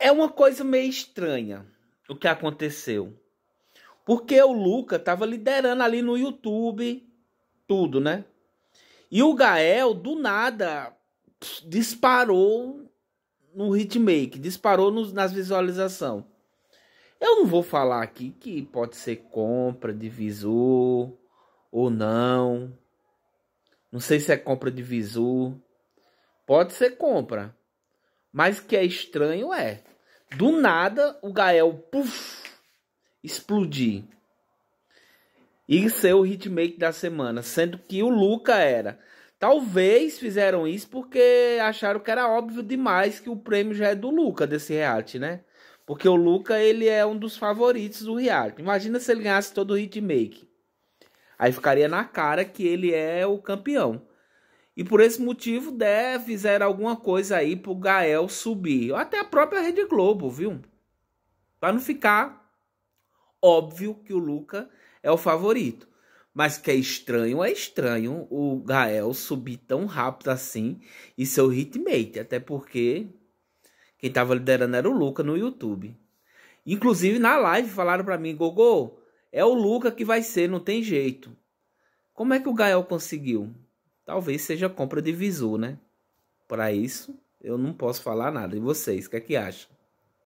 é uma coisa meio estranha o que aconteceu. Porque o Luca tava liderando ali no YouTube tudo, né? E o Gael, do nada, disparou no hitmake, disparou nos, nas visualizações. Eu não vou falar aqui que pode ser compra de visu ou não. Não sei se é compra de visu. Pode ser compra. Mas o que é estranho é, do nada o Gael puff, explodir. E ser o hitmake da semana, sendo que o Luca era. Talvez fizeram isso porque acharam que era óbvio demais que o prêmio já é do Luca desse reality, né? Porque o Luca ele é um dos favoritos do reality. Imagina se ele ganhasse todo o hitmake. Aí ficaria na cara que ele é o campeão. E por esse motivo deve fizer alguma coisa aí pro Gael subir. Ou até a própria Rede Globo, viu? Para não ficar óbvio que o Luca é o favorito. Mas que é estranho, é estranho o Gael subir tão rápido assim e ser o hitmate. Até porque quem estava liderando era o Luca no YouTube. Inclusive na live falaram para mim, Gogô, é o Luca que vai ser, não tem jeito. Como é que o Gael conseguiu? Talvez seja compra de visu, né? Para isso, eu não posso falar nada. E vocês, o que é que acham?